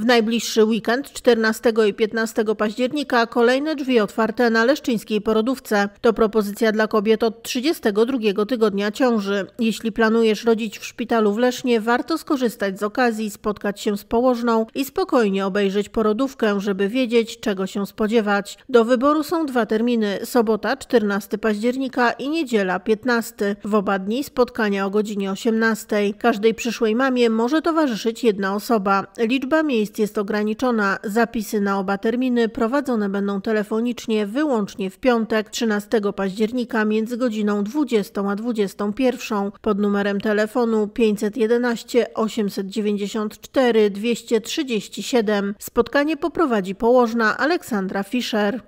W najbliższy weekend 14 i 15 października kolejne drzwi otwarte na leszczyńskiej porodówce. To propozycja dla kobiet od 32 tygodnia ciąży. Jeśli planujesz rodzić w szpitalu w Lesznie, warto skorzystać z okazji, spotkać się z położną i spokojnie obejrzeć porodówkę, żeby wiedzieć, czego się spodziewać. Do wyboru są dwa terminy: sobota 14 października i niedziela 15. W oba dni spotkania o godzinie 18. Każdej przyszłej mamie może towarzyszyć jedna osoba. Liczba miejsc List jest ograniczona. Zapisy na oba terminy prowadzone będą telefonicznie wyłącznie w piątek 13 października między godziną 20 a 21 pod numerem telefonu 511 894 237. Spotkanie poprowadzi położna Aleksandra Fischer.